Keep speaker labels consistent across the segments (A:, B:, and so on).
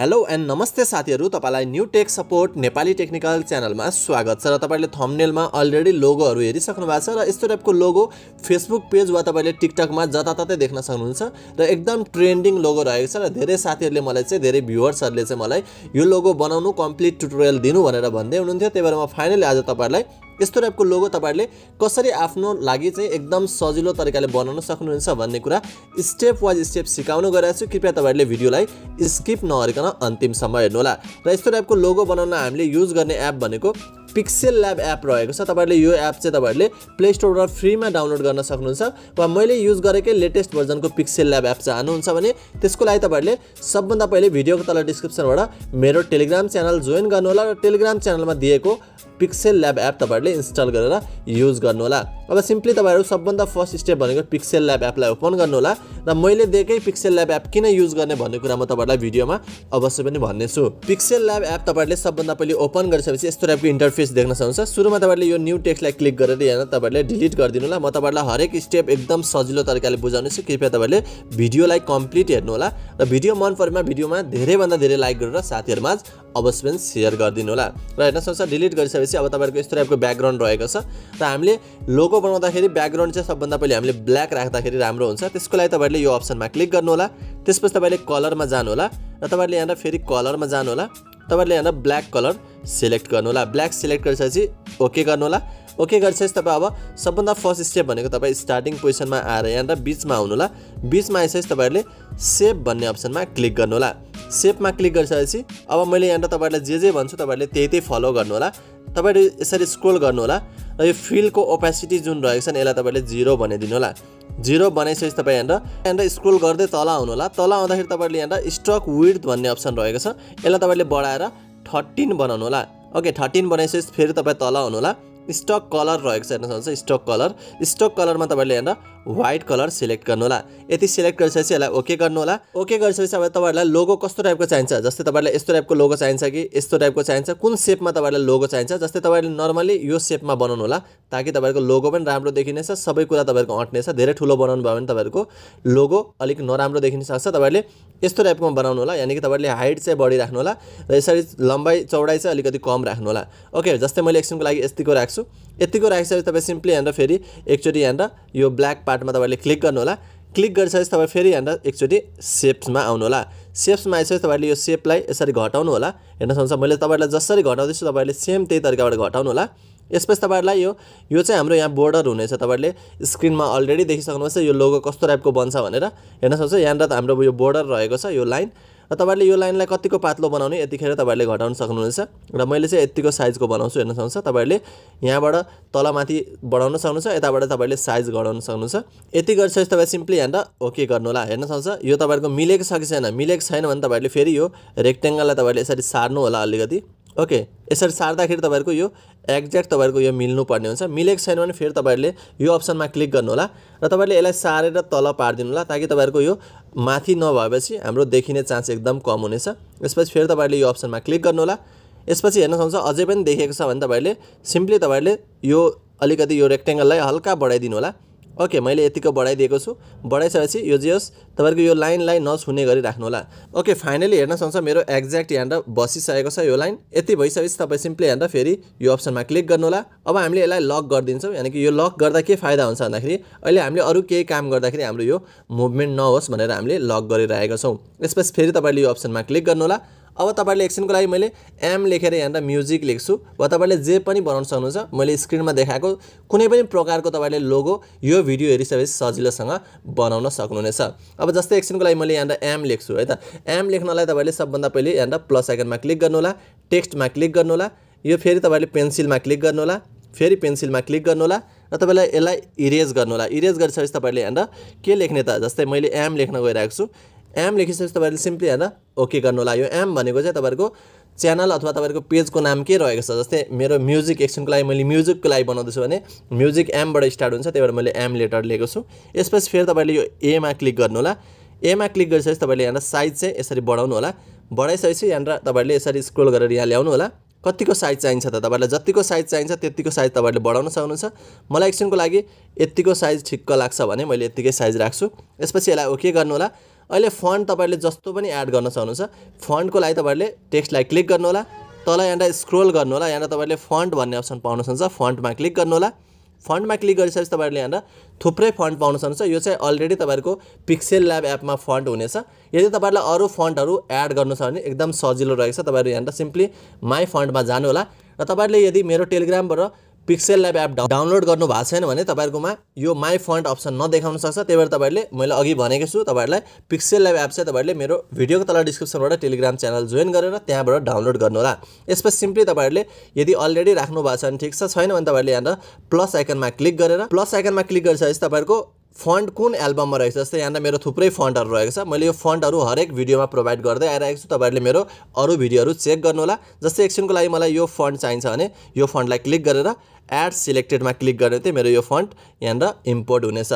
A: hello and नमस्ते साथीहरू तपाईँलाई new tech support Nepali technical च्यानलमा स्वागत छ र तपाईँले थम्नेलमा अलरेडी लोगोहरू हेरिसक्नु भएको छ र यस्तो टाइपको लोगो फेसबुक पेज वा तपाईँले टिकटकमा जताततै देख्न सक्नुहुन्छ र एकदम ट्रेन्डिङ लोगो रहेको छ र धेरै साथीहरूले मलाई चाहिँ धेरै भ्युवर्सहरूले चाहिँ मलाई यो लोगो बनाउनु कम्प्लिट ट्युटोरियल दिनु भनेर भन्दै हुनुहुन्थ्यो त्यही भएर म फाइनली आज तपाईँहरूलाई यस्तो टाइपको लोगो तपाईँहरूले कसरी आफ्नो लागि चाहिँ एकदम सजिलो तरिकाले बनाउन सक्नुहुन्छ भन्ने कुरा स्टेप वाइज स्टेप सिकाउनु गइरहेको छु कृपया तपाईँहरूले भिडियोलाई स्किप नहरिकन अन्तिमसम्म हेर्नुहोला र यस्तो टाइपको लोगो बनाउन हामीले युज गर्ने एप भनेको पिक्सल लैब एप रहेको तब तपाईँहरूले तब एप स्टोर पर फ्री में डाउनलोड कर सकूँ व मैं यूज गरेकै लेटेस्ट को पिक्सल लैब एप चाहनुहुन्छ भने त्यसको लागि तपाईँहरूले सबभन्दा पहिले भिडियोको तल डिस्क्रिप्सन मेरे टेलिग्राम चैनल जोइन कर टेलीग्राम टेलिग्राम में दिए पिक्सल लैब एप तब इन्स्टल करें यूज कर अब सीम्पली तब सबभन्दा first step pixel lab app open कर मैं देखे पिक्सल लैब एप कूज करने गर्ने भन्ने कुरा म तपाईँहरूलाई अवश्य भी भू पिक्सल लैब एप तब सबभन्दा पहिले ओपन गरिसकेपछि टाइप के इंटरफे इन्टरफेस देख्न सक्नुहुन्छ सुरुमा तपाईँले यो न्यू टेक्स्टलाई क्लिक गरेर यहाँ तपाईँहरूले डिलिट गरिदिनु होला म तपाईँहरूलाई हरेक स्टेप एकदम सजिलो तरिकाले बुझाउनेछु कृपया तपाईँहरूले भिडियोलाई कम्प्लिट हेर्नुहोला र भिडियो मन परेमा भिडियोमा धेरैभन्दा धेरै लाइक गरेर साथीहरूमा अवश्य पनि सेयर गरिदिनु होला र हेर्न सक्छ डिलिट गरिसकेपछि अब तपाईँहरूको यस्तो टाइपको ब्याकग्राउन्ड रहेको छ र हामीले लोगो बनाउँदाखेरि ब्याकग्राउन्ड चाहिँ सबभन्दा पहिले हामीले ब्ल्याक राख्दाखेरि राम्रो हुन्छ त्यसको लागि तपाईँहरूले यो अप्सनमा क्लिक गर्नुहोला त्यसपछि तपाईँले कलरमा जानुहोला र तपाईँहरूले यहाँनिर फेरि कलरमा जानुहोला तपाईँले यहाँनिर ब्ल्याक कलर सिलेक्ट गर्नु होला ब्ल्याक सिलेक्ट गरिसकेपछि ओके गर्नुहोला ओके गरिसकेपछि तपाईँ अब सबभन्दा फर्स्ट स्टेप भनेको तपाईँ स्टार्टिङ पोजिसनमा आएर यहाँनिर बिचमा आउनुहोला बिचमा आइसकेपछि तपाईँहरूले सेप भन्ने अप्सनमा क्लिक गर्नुहोला सेपमा क्लिक गरिसकेपछि अब मैले यहाँनिर तपाईँहरूलाई जे जे भन्छु तपाईँहरूले त्यही त्यही फलो गर्नुहोला तपाईँले यसरी स्क्रोल गर्नुहोला र यो फिल्डको ओपेसिटी जुन रहेको छ नि यसलाई तपाईँले जिरो भनिदिनु होला जिरो बनाइसकेपछि तपाईँ यहाँनिर यहाँनिर स्क्रोल गर्दै तल आउनु होला तल आउँदाखेरि तपाईँले यहाँनिर स्टक विथ भन्ने अप्सन रहेको छ यसलाई तपाईँले बढाएर थर्टिन बनाउनु होला ओके थर्टिन बनाइसकेपछि फेरि तपाईँ तल आउनु होला स्टक कलर रहेको छ हेर्नुहोस् स्टक कलर स्टक कलरमा तपाईँले हेर्न व्हाइट कलर सिलेक्ट गर्नु होला यति सिलेक्ट गरिसकेपछि यसलाई ओके गर्नु होला ओके गरिसकेपछि अब तपाईँहरूलाई लोगो कस्तो टाइपको चाहिन्छ जस्तै तपाईँलाई यस्तो टाइपको लोगो चाहिन्छ कि यस्तो टाइपको चाहिन्छ कुन सेपमा तपाईँहरूलाई लोगो चाहिन्छ जस्तै तपाईँले नर्मली यो सेपमा बनाउनु होला ताकि तपाईँहरूको लोगो पनि राम्रो देखिनेछ सबै कुरा तपाईँहरूको अट्नेछ धेरै ठुलो बनाउनु भयो भने तपाईँहरूको लोगो अलिक नराम्रो देखिन सक्छ तपाईँहरूले यस्तो टाइपकोमा बनाउनु होला यानी कि तब हाइट चाहिँ बढी राख्नु होला र यसरी लम्बाइ चौडाइ चाहिँ अलिकति कम राख्नु होला ओके जस्तै मैले एकछिनको लागि यतिको राख्छु यतिको राखिसकेपछि तपाईँ सिम्पली यहाँनिर यहाँ एकचोटि यहाँनिर यो ब्ल्याक पार्टमा तपाईँले क्लिक गर्नु होला क्लिक गरिसकेपछि तपाईँ फेरि यहाँनिर एकचोटि सेप्समा आउनु होला सेप्समा आइसकेपछि तपाईँले यो सेपलाई यसरी घटाउनु होला हेर्न सक्नुहुन्छ मैले तपाईँलाई जसरी घटाउँदैछु तपाईँले सेम त्यही तरिकाबाट घटाउनु होला यसपछि तपाईँहरूलाई यो यो चाहिँ हाम्रो यहाँ बोर्डर हुनेछ तपाईँले स्क्रिनमा अलरेडी देखिसक्नुहोस् यो लोगो कस्तो टाइपको बन्छ भनेर हेर्न सक्छ यहाँनिर त हाम्रो यो बोर्डर रहेको छ यो लाइन र तपाईँहरूले यो लाइनलाई कतिको पातलो बनाउने यतिखेर तपाईँहरूले घटाउन सक्नुहुनेछ र मैले चाहिँ यतिको साइजको बनाउँछु हेर्न सक्नुहुन्छ तपाईँहरूले यहाँबाट तलमाथि बढाउन सक्नुहुन्छ यताबाट तपाईँले साइज घटाउन सक्नुहुन्छ यति गरिसकेपछि तपाईँ सिम्पली यहाँनिर ओके गर्नु होला हेर्न सक्नुहुन्छ यो तपाईँहरूको मिलेको छ कि छैन मिलेको छैन भने तपाईँहरूले फेरि यो रेक्टेङ्गललाई तपाईँहरूले यसरी सार्नु होला अलिकति ओके यसरी सार्दाखेरि तपाईँहरूको यो एक्ज्याक्ट तपाईँहरूको यो मिल्नुपर्ने हुन्छ मिलेको छैन भने फेरि तपाईँहरूले यो अप्सनमा क्लिक गर्नुहोला र तपाईँहरूले यसलाई सारेर तल पारिदिनु होला ताकि तपाईँहरूको यो माथि नभएपछि हाम्रो देखिने चान्स एकदम कम हुनेछ यसपछि फेरि तपाईँहरूले यो अप्सनमा क्लिक गर्नुहोला यसपछि हेर्न सक्नुहुन्छ अझै पनि देखेको छ भने तपाईँहरूले सिम्पली तपाईँहरूले यो अलिकति यो रेक्टेङ्गललाई हल्का बढाइदिनु होला ओके मैले यतिको बढाइदिएको छु बढाइसकेपछि यो जे होस् तपाईँको यो लाइनलाई नछुने गरी होला ओके फाइनली हेर्न सक्छ मेरो एक्ज्याक्ट यहाँनिर बसिसकेको छ यो लाइन यति भइसकेपछि तपाईँ सिम्पली यहाँनिर फेरि यो अप्सनमा क्लिक गर्नुहोला अब हामीले यसलाई लक गरिदिन्छौँ यानि कि यो लक गर्दा के फाइदा हुन्छ भन्दाखेरि अहिले हामीले अरू केही काम गर्दाखेरि हाम्रो यो मुभमेन्ट नहोस् भनेर हामीले लक गरिरहेका छौँ यसपछि फेरि तपाईँले यो अप्सनमा क्लिक गर्नु होला अब तपाईँले एकछिनको लागि मैले एम लेखेर यहाँनिर म्युजिक लेख्छु वा तपाईँले जे पनि बनाउन सक्नुहुन्छ मैले स्क्रिनमा देखाएको कुनै पनि प्रकारको तपाईँले लोगो यो भिडियो हेरिसकेपछि सजिलोसँग बनाउन सक्नुहुनेछ अब जस्तै एकछिनको लागि मैले यहाँनिर एम लेख्छु है त एम लेख्नलाई तपाईँले सबभन्दा पहिले यहाँनिर प्लस आइकनमा क्लिक गर्नुहोला टेक्स्टमा क्लिक गर्नुहोला यो फेरि तपाईँले पेन्सिलमा क्लिक गर्नुहोला फेरि पेन्सिलमा क्लिक गर्नुहोला र तपाईँलाई यसलाई इरेज गर्नुहोला इरेज गरिसकेपछि तपाईँले यहाँनिर के लेख्ने त जस्तै मैले एम लेख्न गइरहेको छु एम लेखिसकेपछि तपाईँले सिम्पली होइन ओके गर्नु होला यो एम भनेको चाहिँ तपाईँहरूको च्यानल अथवा तपाईँहरूको पेजको नाम के रहेको छ जस्तै मेरो म्युजिक एक्सनको लागि मैले म्युजिकको लागि बनाउँदैछु भने म्युजिक एमबाट स्टार्ट हुन्छ त्यही भएर मैले एम लेटर लिएको छु यसपछि फेरि तपाईँले यो एमा क्लिक गर्नु होला एमा क्लिक गरिसकेपछि तपाईँले यहाँनिर साइज चाहिँ यसरी बढाउनु होला बढाइसकेपछि यहाँनिर तपाईँले यसरी स्क्रोल गरेर यहाँ ल्याउनु होला कतिको साइज चाहिन्छ त तपाईँलाई जतिको साइज चाहिन्छ त्यतिको साइज तपाईँले बढाउन सक्नुहुन्छ मलाई एकछिनको लागि यत्तिको साइज ठिक्क लाग्छ भने मैले यत्तिकै साइज राख्छु यसपछि यसलाई ओके गर्नु होला अहिले फन्ड तपाईँहरूले जस्तो पनि एड गर्न सक्नुहुन्छ फन्डको लागि तपाईँहरूले टेक्स्टलाई क्लिक गर्नुहोला तल यहाँनिर स्क्रोल गर्नुहोला यहाँनिर तपाईँले फन्ड भन्ने अप्सन पाउन सक्नुहुन्छ फन्डमा क्लिक गर्नुहोला फन्डमा क्लिक गरिसकेपछि तपाईँहरूले यहाँनिर थुप्रै फन्ड पाउन सक्नुहुन्छ यो चाहिँ अलरेडी तपाईँहरूको पिक्सेल ल्याब एपमा फन्ड हुनेछ यदि तपाईँहरूलाई अरू फन्डहरू एड गर्नु छ भने एकदम सजिलो रहेको छ तपाईँहरू यहाँनिर सिम्पली माई फन्डमा जानुहोला र तपाईँहरूले यदि मेरो टेलिग्रामबाट पिक्सेल ल्याब एप डाउनलोड गर्नु भएको छैन भने तपाईँहरूकोमा यो माई फन्ट अप्सन नदेखाउन सक्छ त्यही भएर तपाईँहरूले मैले अघि भनेको छु तपाईँहरूलाई पिक्सेल ल्याब एप चाहिँ तपाईँहरूले मेरो भिडियोको तल डिस्क्रिप्सनबाट टेलिग्राम च्यानल जोइन गरेर त्यहाँबाट डाउनलोड गर्नु होला यसपछि सिम्पली तपाईँहरूले यदि अलरेडी राख्नु भएको छ भने ठिक छ छैन भने तपाईँहरूले यहाँनिर प्लस आइकनमा क्लिक गरेर प्लस आइकनमा क्लिक गरिसकेपछि तपाईँहरूको फन्ड कुन एल्बममा रहेछ जस्तै यहाँनिर मेरो थुप्रै फन्डहरू रहेको छ मैले यो फन्डहरू हरेक भिडियोमा प्रोभाइड गर्दै आइरहेको छु तपाईँहरूले मेरो अरू भिडियोहरू चेक गर्नुहोला जस्तै एकछिनको लागि मलाई यो फन्ड चाहिन्छ भने यो फन्डलाई क्लिक गरेर एड सिलेक्टेडमा क्लिक गरेर चाहिँ मेरो यो फन्ड यहाँनिर इम्पोर्ट हुनेछ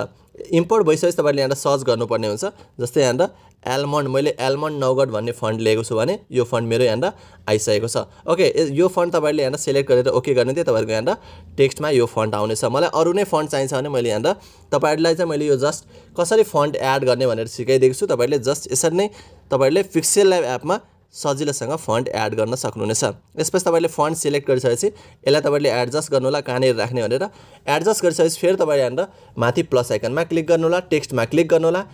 A: इम्पोर्ट भइसकेपछि तपाईँले यहाँनिर सर्च गर्नुपर्ने हुन्छ जस्तै यहाँनिर एलमन्ड मैले एलमन्ड नौगढ भन्ने फन्ड लिएको छु भने यो फन्ड मेरो यहाँनिर आइसकेको छ ओके यो फन्ड तपाईँले यहाँनिर सेलेक्ट गरेर ओके गर्ने थियो तपाईँको यहाँनिर टेक्स्टमा यो फन्ड आउनेछ मलाई अरू नै फन्ड चाहिन्छ भने मैले यहाँनिर तपाईँहरूलाई चाहिँ मैले यो जस्ट कसरी फन्ड एड गर्ने भनेर सिकाइदिएको छु तपाईँहरूले जस्ट यसरी नै तपाईँहरूले फिक्सेल लाइभ एपमा सजिलोसँग फन्ड एड गर्न सक्नुहुनेछ यसपछि तपाईँले फन्ड सिलेक्ट गरिसकेपछि यसलाई तपाईँले एडजस्ट गर्नु होला कहाँनिर राख्ने भनेर एडजस्ट गरिसकेपछि फेरि तपाईँले यहाँनिर माथि प्लस आइकनमा क्लिक गर्नुहोला टेक्स्टमा क्लिक गर्नु होला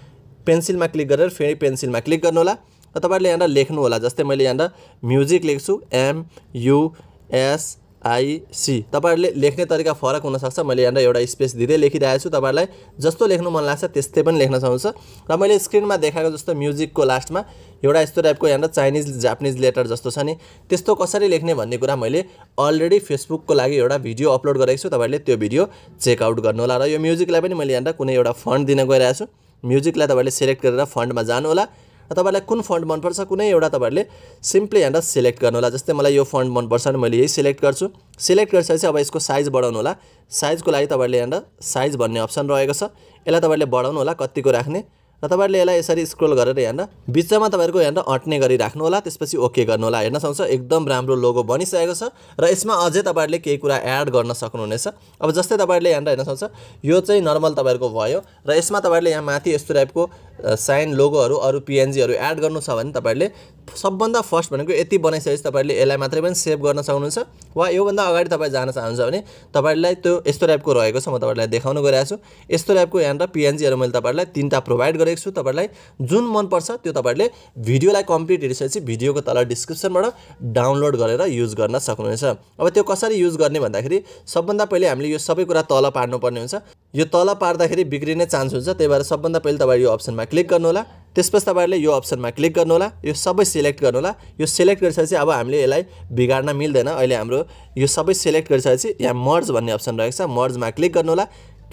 A: पेन्सिलमा क्लिक गरेर फेरि पेन्सिलमा क्लिक गर्नुहोला र तपाईँले यहाँनिर लेख्नु होला जस्तै मैले यहाँनिर म्युजिक लेख्छु एम युएस आइसी तपाईँहरूले लेख्ने तरिका फरक हुनसक्छ मैले यहाँनिर एउटा स्पेस दिँदै लेखिरहेको छु तपाईँहरूलाई जस्तो लेख्नु मन लाग्छ त्यस्तै पनि लेख्न सक्नुहुन्छ र मैले स्क्रिनमा देखाएको जस्तो म्युजिकको लास्टमा एउटा यस्तो टाइपको यहाँनिर चाइनिज जापानिज लेटर जस्तो छ नि त्यस्तो कसरी लेख्ने भन्ने कुरा मैले अलरेडी फेसबुकको लागि एउटा भिडियो अपलोड गरेको छु तपाईँहरूले त्यो भिडियो चेकआउट गर्नुहोला र यो म्युजिकलाई पनि मैले यहाँनिर कुनै एउटा फन्ड दिन गइरहेको छु म्युजिकलाई तपाईँले सेलेक्ट गरेर फन्डमा जानुहोला तपाईँलाई कुन फन्ड मनपर्छ कुनै एउटा तपाईँहरूले सिम्पली सेलेक्ट गर्नु होला जस्तै मलाई यो फन्ड मनपर्छ भने मैले यही सिलेक्ट गर्छु सिलेक्ट गरिसकेपछि अब यसको साइज बढाउनु होला साइजको लागि तपाईँहरूले यहाँनिर साइज भन्ने अप्सन रहेको छ यसलाई तपाईँले बढाउनु होला कतिको राख्ने र तपाईँहरूले यसलाई यसरी स्क्रोल गरेर हेर्न बिचमा तपाईँहरूको हेर्न अट्ने गरी राख्नु होला त्यसपछि ओके गर्नु होला हेर्न सक्छ एकदम राम्रो लोगो बनिसकेको छ र यसमा अझै तपाईँहरूले केही कुरा एड गर्न सक्नुहुनेछ अब जस्तै तपाईँहरूले यहाँनिर हेर्न सक्छ यो चाहिँ नर्मल तपाईँहरूको भयो र यसमा तपाईँहरूले यहाँ माथि यस्तो टाइपको साइन लोगोहरू अरू पिएनजीहरू एड गर्नु छ भने तपाईँहरूले सबभन्दा फर्स्ट भनेको यति बनाइसकेपछि तपाईँले यसलाई मात्रै पनि सेभ गर्न सक्नुहुन्छ वा योभन्दा अगाडि तपाईँ जान चाहनुहुन्छ भने तपाईँहरूलाई त्यो यस्तो टाइपको रहेको छ म तपाईँलाई देखाउनु गइरहेको छु यस्तो टाइपको यहाँनिर पिएनजीहरू मैले तपाईँहरूलाई तिनवटा प्रोभाइड गरेको छु तपाईँलाई जुन मनपर्छ त्यो तपाईँहरूले भिडियोलाई कम्प्लिट हेरिसकेपछि भिडियोको तल डिस्क्रिप्सनबाट डाउनलोड गरेर युज गर्न सक्नुहुनेछ अब त्यो कसरी युज गर्ने भन्दाखेरि सबभन्दा पहिले हामीले यो सबै कुरा तल पार्नुपर्ने हुन्छ यो तल पार्दाखेरि बिग्रिने चान्स हुन्छ त्यही भएर सबभन्दा पहिले तपाईँ यो अप्सनमा क्लिक गर्नुहोला त्यसपछि तपाईँहरूले यो अप्सनमा क्लिक गर्नु होला यो सबै सिलेक्ट गर्नु होला यो सिलेक्ट गरिसकेपछि अब हामीले यसलाई बिगार्न मिल्दैन अहिले हाम्रो यो सबै सिलेक्ट गरिसकेपछि यहाँ मर्ज भन्ने अप्सन रहेको छ मर्जमा क्लिक गर्नुहोला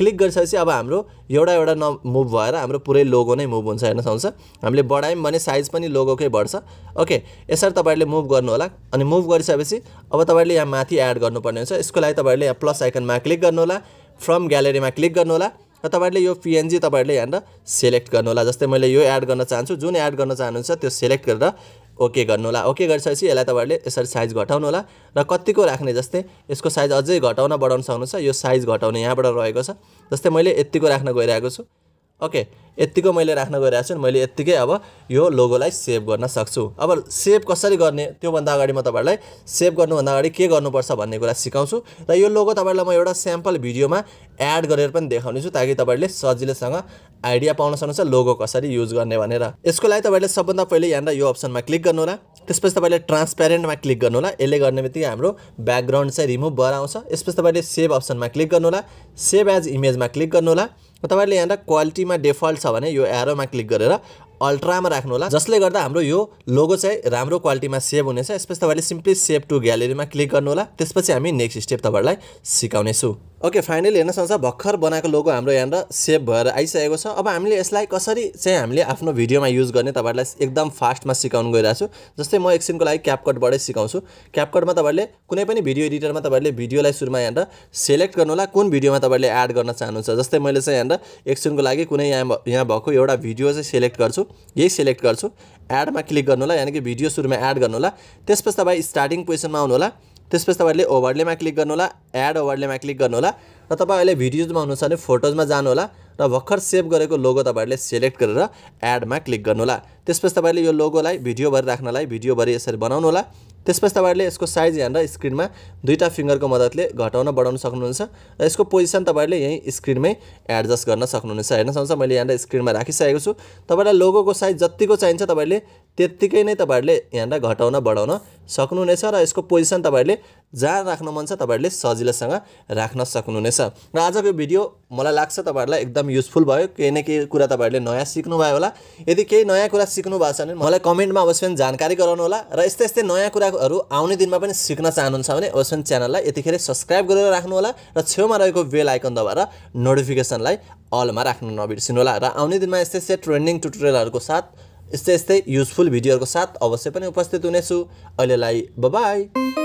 A: क्लिक गरिसकेपछि अब हाम्रो एउटा एउटा न मुभ भएर हाम्रो पुरै लोगो नै मुभ हुन्छ हेर्न सक्छ हामीले बढायौँ भने साइज पनि लोगोकै बढ्छ ओके यसरी तपाईँहरूले मुभ गर्नुहोला अनि मुभ गरिसकेपछि अब तपाईँहरूले यहाँ माथि एड गर्नुपर्ने हुन्छ यसको लागि तपाईँहरूले यहाँ प्लस आइकनमा क्लिक गर्नुहोला फ्रम ग्यालेरीमा क्लिक गर्नुहोला र तपाईँहरूले यो पिएनजी तपाईँहरूले यहाँनिर सेलेक्ट गर्नुहोला जस्तै मैले यो एड गर्न चाहन्छु जुन एड गर्न चाहनुहुन्छ त्यो सेलेक्ट गरेर ओके गर्नुहोला ओके गरिसकेपछि यसलाई तपाईँहरूले यसरी साइज घटाउनु होला र कतिको राख्ने जस्तै यसको साइज अझै घटाउन बढाउन सक्नुहुन्छ यो साइज घटाउने यहाँबाट रहेको छ जस्तै मैले यत्तिको राख्न गइरहेको छु ओके यत्तिको मैले राख्न गइरहेको छु मैले यत्तिकै अब यो लोगोलाई सेभ गर्न सक्छु अब सेभ कसरी गर्ने त्योभन्दा अगाडि म तपाईँहरूलाई सेभ गर्नुभन्दा अगाडि के गर्नुपर्छ भन्ने कुरा सिकाउँछु र यो लोगो तपाईँहरूलाई म एउटा स्याम्पल भिडियोमा एड गरेर पनि देखाउनेछु ताकि तपाईँहरूले सजिलैसँग आइडिया पाउन सक्नुहुन्छ लोगो कसरी युज गर्ने भनेर यसको लागि तपाईँले सबभन्दा पहिले यहाँनिर यो अप्सनमा क्लिक गर्नु होला त्यसपछि तपाईँले ट्रान्सप्यारेन्टमा क्लिक गर्नु होला यसले गर्ने बित्तिकै हाम्रो ब्याकग्राउन्ड चाहिँ रिमुभ भएर आउँछ यसपछि तपाईँले सेभ अप्सनमा क्लिक गर्नु होला सेभ एज इमेजमा क्लिक गर्नु होला तपाईँले यहाँनिर क्वालिटीमा डिफल्ट छ भने यो एरोमा क्लिक गरेर अल्ट्रामा राख्नु होला जसले गर्दा हाम्रो यो लोगो चाहिँ राम्रो क्वालिटीमा सेभ हुनेछ यसपछि तपाईँले सिम्पली सेभ टु ग्यालेरीमा क्लिक गर्नुहोला त्यसपछि हामी नेक्स्ट स्टेप तपाईँहरूलाई सिकाउनेछु ओके फाइनली हेर्न सक्छ भर्खर बनाएको लोगो हाम्रो यहाँनिर सेभ भएर आइसकेको छ अब हामीले यसलाई कसरी चाहिँ हामीले आफ्नो भिडियोमा युज गर्ने तपाईँहरूलाई एकदम फास्टमा सिकाउनु गइरहेको छु जस्तै म एकछिनको लागि क्यापकटबाटै सिकाउँछु क्यापकटमा तपाईँहरूले कुनै पनि भिडियो एडिटरमा तपाईँहरूले भिडियोलाई सुरुमा यहाँनिर सेलेक्ट गर्नु होला कुन भिडियोमा तपाईँले एड गर्न चाहनुहुन्छ जस्तै मैले चाहिँ यहाँनिर एकछिनको लागि कुनै यहाँ यहाँ भएको एउटा भिडियो चाहिँ सेलेक्ट गर्छु यही सेलेक्ट गर्छु एडमा क्लिक गर्नु होला यानि कि भिडियो सुरुमा एड गर्नु होला त्यसपछि तपाईँ स्टार्टिङ पोजिसनमा आउनु होला त्यसपछि तपाईँहरूले ओभरलेमा क्लिक गर्नुहोला एड ओभरलेमा क्लिक गर्नुहोला र तपाईँ अहिले भिडियोजमा हुनुहुन्छ भने फोटोजमा जानुहोला र भर्खर सेभ गरेको लोगो तपाईँहरूले सेलेक्ट गरेर एडमा क्लिक गर्नुहोला त्यसपछि तपाईँले यो लोगोलाई भिडियोभरि राख्नलाई भिडियोभरि यसरी बनाउनु होला त्यसपछि तपाईँहरूले यसको साइज हेरेर स्क्रिनमा दुईवटा फिङ्गरको मद्दतले घटाउन बढाउन सक्नुहुन्छ र यसको पोजिसन तपाईँहरूले यहीँ स्क्रिनमै एडजस्ट गर्न सक्नुहुनेछ हेर्न सक्नुहुन्छ मैले यहाँनिर स्क्रिनमा राखिसकेको छु तपाईँलाई लोगोको साइज जत्तिको चाहिन्छ तपाईँहरूले त्यत्तिकै नै तपाईँहरूले यहाँनिर घटाउन बढाउन सक्नुहुनेछ र यसको पोजिसन तपाईँहरूले जहाँ राख्न मन छ तपाईँहरूले सजिलोसँग राख्न सक्नुहुनेछ र आजको भिडियो मलाई लाग्छ तपाईँहरूलाई एकदम युजफुल भयो केही न केही कुरा तपाईँहरूले नयाँ सिक्नुभयो होला यदि केही नयाँ कुरा सिक्नु भएको छ भने मलाई कमेन्टमा अवश्य पनि जानकारी गराउनु होला र यस्तै यस्तै नयाँ कुराहरू आउने दिनमा पनि सिक्न चाहनुहुन्छ भने अवश्य पनि च्यानललाई यतिखेर सब्सक्राइब गरेर राख्नु होला र छेउमा रहेको बेल आइकन दबाएर नोटिफिकेसनलाई अलमा राख्नु नबिर्सिनु होला र आउने दिनमा यस्तै यस्तै ट्रेन्डिङ ट्युटोरियलहरूको साथ यस्तै यस्तै युजफुल भिडियोहरूको साथ अवश्य पनि उपस्थित हुनेछु अहिलेलाई बबाई